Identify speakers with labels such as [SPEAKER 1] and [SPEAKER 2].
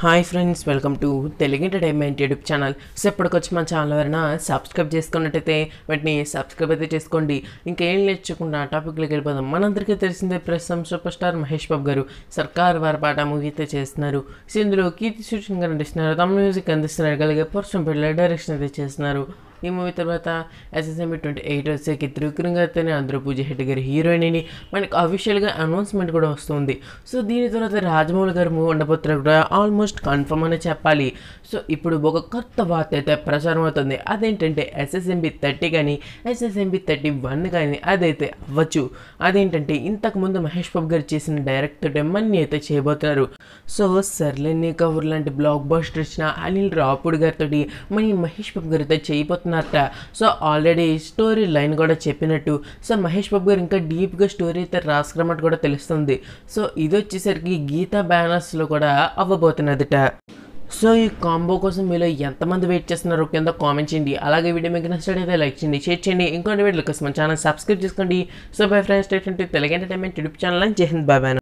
[SPEAKER 1] hi friends welcome to Telugu entertainment YouTube channel so ఇప్పటికొచ్చి మా channel ఎవరైనా సబ్స్క్రైబ్ చేసుకున్నట్టయితే వెంటనే సబ్స్క్రైబ్ అయితే చేసుకోండి ఇంకేం లేచకుండా టాపిక్లోకి వెళ్ళిపోదాం మనందరికీ తెలిసిందే ప్రస్తుతం సూపర్ స్టార్ మహేష్ బాబు గారు సర్కార్ వారి పాట మూవీ అయితే చేస్తున్నారు సో ఇందులో కీర్తి సూచన గారు నటిస్తున్నారు తమ మ్యూజిక్ అందిస్తున్నారు అలాగే పురుషం పిల్ల డైరెక్షన్ అయితే చేస్తున్నారు ఈ మూవీ తర్వాత ఎస్ఎస్ఎంబి ట్వంటీ ఎయిట్ వచ్చేకి త్రివిక్రంగాతోనే గారితోనే పూజ హెడ్ గారి హీరోయిన్ అని మనకి అఫీషియల్గా అనౌన్స్మెంట్ కూడా వస్తుంది సో దీని తర్వాత రాజమౌళి గారు మూవీ ఉండబోతున్న కూడా ఆల్మోస్ట్ కన్ఫర్మ్ అనే చెప్పాలి సో ఇప్పుడు ఒక కొత్త వార్త అయితే ప్రచారం అవుతుంది అదేంటంటే ఎస్ఎస్ఎంబి థర్టీ కానీ ఎస్ఎస్ఎంబి థర్టీ వన్ కానీ అదైతే అవ్వచ్చు అదేంటంటే ఇంతకుముందు మహేష్ బాబు గారు చేసిన డైరెక్టర్ డెమ్మని అయితే చేయబోతున్నారు సో సర్లెన్ని కవర్ లాంటి బ్లాక్ బస్టర్ ఇచ్చిన అనిల్ రాపుడ్ గారితో మనీ మహేష్ బాబు గారితో చేయబోతున్నారు చెప్తున్నారట సో ఆల్రెడీ స్టోరీ లైన్ కూడా చెప్పినట్టు సో మహేష్ బాబు గారు ఇంకా డీప్గా స్టోరీ అయితే రాసుకున్నట్టు కూడా తెలుస్తుంది సో ఇది వచ్చేసరికి గీతా బ్యానర్స్లో కూడా అవ్వబోతున్నదిట సో ఈ కాంబో కోసం మీలో ఎంతమంది వెయిట్ చేస్తున్నారో కింద కామెంట్ చేయండి అలాగే వీడియో మీకు అయితే లైక్ చేయండి షేర్ చేయండి ఇంకొన్ని వీడియో కోసం మన ఛానల్ సబ్స్క్రైబ్ చేసుకోండి so bye friends Telugu entertainment YouTube channel అని జై హింద్